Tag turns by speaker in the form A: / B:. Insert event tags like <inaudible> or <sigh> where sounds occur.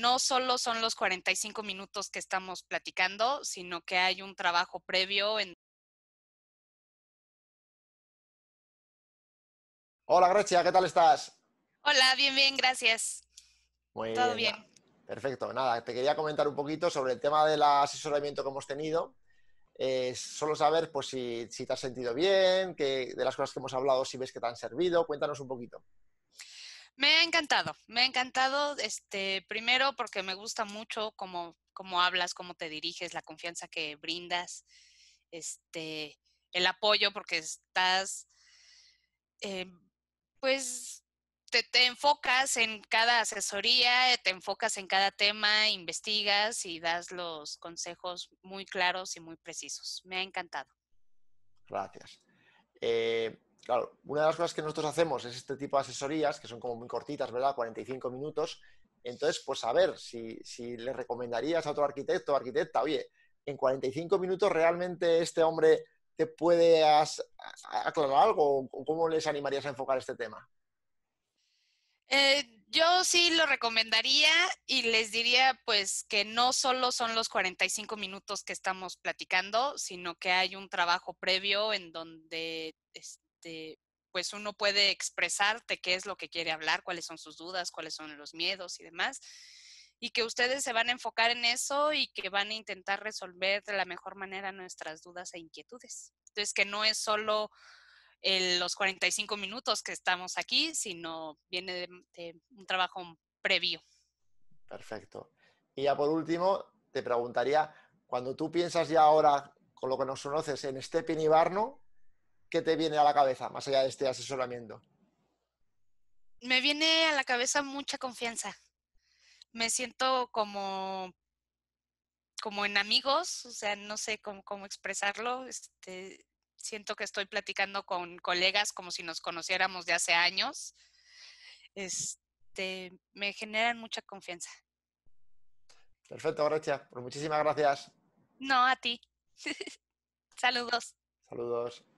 A: no solo son los 45 minutos que estamos platicando, sino que hay un trabajo previo en...
B: Hola, Gracia, ¿qué tal estás?
A: Hola, bien, bien, gracias.
B: Muy bien. Todo bien. Perfecto. Nada, te quería comentar un poquito sobre el tema del asesoramiento que hemos tenido. Eh, solo saber pues, si, si, te has sentido bien, que de las cosas que hemos hablado, si ves que te han servido. Cuéntanos un poquito.
A: Me ha encantado, me ha encantado, este, primero porque me gusta mucho cómo, cómo hablas, cómo te diriges, la confianza que brindas, este, el apoyo porque estás, eh, pues, te, enfocas en cada asesoría, te enfocas en cada tema, investigas y das los consejos muy claros y muy precisos. Me ha encantado.
B: Gracias. Eh, Claro, una de las cosas que nosotros hacemos es este tipo de asesorías, que son como muy cortitas, ¿verdad? 45 minutos. Entonces, pues a ver, si, si le recomendarías a otro arquitecto o arquitecta, oye, en 45 minutos realmente este hombre te puede aclarar algo o cómo les animarías a enfocar este tema?
A: Eh, yo sí lo recomendaría y les diría pues que no solo son los 45 minutos que estamos platicando, sino que hay un trabajo previo en donde este, este, pues uno puede expresarte qué es lo que quiere hablar, cuáles son sus dudas, cuáles son los miedos y demás. Y que ustedes se van a enfocar en eso y que van a intentar resolver de la mejor manera nuestras dudas e inquietudes. Entonces, que no es solo los 45 minutos que estamos aquí, sino viene de, un trabajo previo.
B: Perfecto. Y ya por último, te preguntaría, cuando tú piensas ya ahora con lo que nos conoces en Stepin y Barno, qué te viene a la cabeza, más allá de este asesoramiento?
A: Me viene a la cabeza mucha confianza. Me siento como, como en amigos, o sea, no sé cómo, expresarlo. Este, siento que estoy platicando con colegas como si nos conociéramos de hace años. Este, me generan mucha confianza.
B: Perfecto, gracias. Pues muchísimas gracias.
A: No, a ti. <laughs>
B: Saludos. Saludos.